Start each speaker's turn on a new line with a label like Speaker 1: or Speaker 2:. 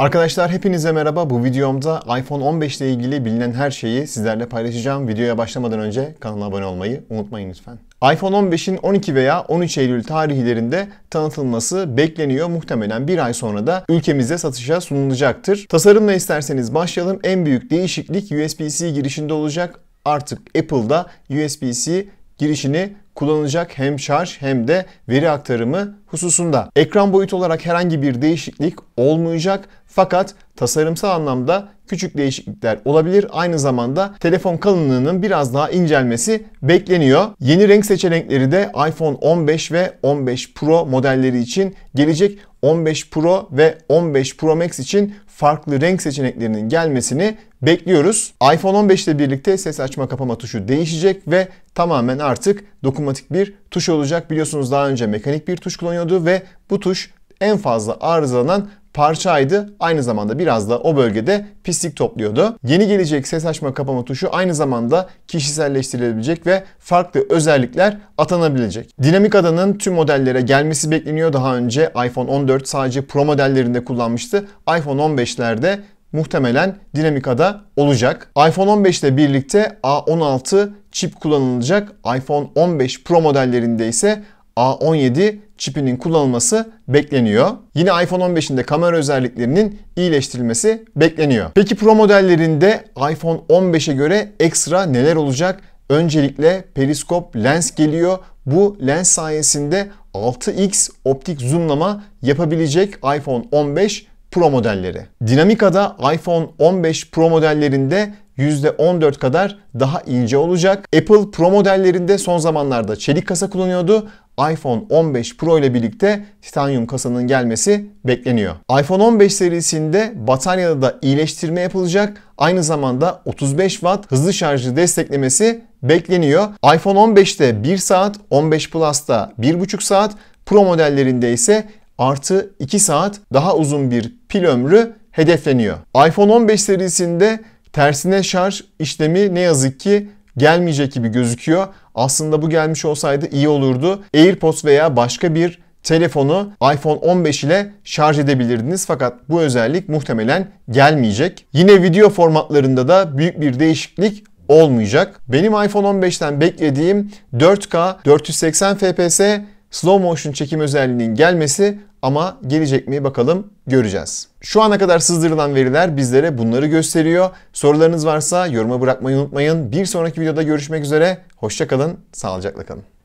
Speaker 1: Arkadaşlar hepinize merhaba. Bu videomda iPhone 15 ile ilgili bilinen her şeyi sizlerle paylaşacağım. Videoya başlamadan önce kanala abone olmayı unutmayın lütfen. iPhone 15'in 12 veya 13 Eylül tarihlerinde tanıtılması bekleniyor. Muhtemelen bir ay sonra da ülkemizde satışa sunulacaktır. Tasarımla isterseniz başlayalım. En büyük değişiklik USB-C girişinde olacak artık Apple'da USB-C girişini kullanacak hem şarj hem de veri aktarımı hususunda. Ekran boyutu olarak herhangi bir değişiklik olmayacak fakat tasarımsal anlamda küçük değişiklikler olabilir. Aynı zamanda telefon kalınlığının biraz daha incelmesi bekleniyor. Yeni renk seçenekleri de iPhone 15 ve 15 Pro modelleri için gelecek 15 Pro ve 15 Pro Max için farklı renk seçeneklerinin gelmesini bekliyoruz. iPhone 15 ile birlikte ses açma kapama tuşu değişecek ve tamamen artık dokunmatik bir tuş olacak. Biliyorsunuz daha önce mekanik bir tuş kullanıyordu ve bu tuş en fazla arızalanan parçaydı. Aynı zamanda biraz da o bölgede pislik topluyordu. Yeni gelecek ses açma kapama tuşu aynı zamanda kişiselleştirilebilecek ve farklı özellikler atanabilecek. Dinamik adanın tüm modellere gelmesi bekleniyor. Daha önce iPhone 14 sadece Pro modellerinde kullanmıştı. iPhone 15'lerde muhtemelen ada olacak. iPhone 15 ile birlikte A16 çip kullanılacak. iPhone 15 Pro modellerinde ise A17 çipinin kullanılması bekleniyor. Yine iPhone 15'inde kamera özelliklerinin iyileştirilmesi bekleniyor. Peki Pro modellerinde iPhone 15'e göre ekstra neler olacak? Öncelikle periskop lens geliyor. Bu lens sayesinde 6x optik zoomlama yapabilecek iPhone 15 Pro modelleri. Dinamika'da iPhone 15 Pro modellerinde %14 kadar daha ince olacak. Apple Pro modellerinde son zamanlarda çelik kasa kullanıyordu iPhone 15 Pro ile birlikte titanyum kasanın gelmesi bekleniyor. iPhone 15 serisinde bataryada da iyileştirme yapılacak. Aynı zamanda 35 Watt hızlı şarjı desteklemesi bekleniyor. iPhone 15'te 1 saat, 15 Plus'ta 1,5 saat, Pro modellerinde ise artı 2 saat daha uzun bir pil ömrü hedefleniyor. iPhone 15 serisinde Tersine şarj işlemi ne yazık ki gelmeyecek gibi gözüküyor. Aslında bu gelmiş olsaydı iyi olurdu. AirPods veya başka bir telefonu iPhone 15 ile şarj edebilirdiniz fakat bu özellik muhtemelen gelmeyecek. Yine video formatlarında da büyük bir değişiklik olmayacak. Benim iPhone 15'ten beklediğim 4K 480 FPS slow motion çekim özelliğinin gelmesi ama gelecek mi bakalım göreceğiz. Şu ana kadar sızdırılan veriler bizlere bunları gösteriyor. Sorularınız varsa yoruma bırakmayı unutmayın. Bir sonraki videoda görüşmek üzere. Hoşçakalın, sağlıcakla kalın.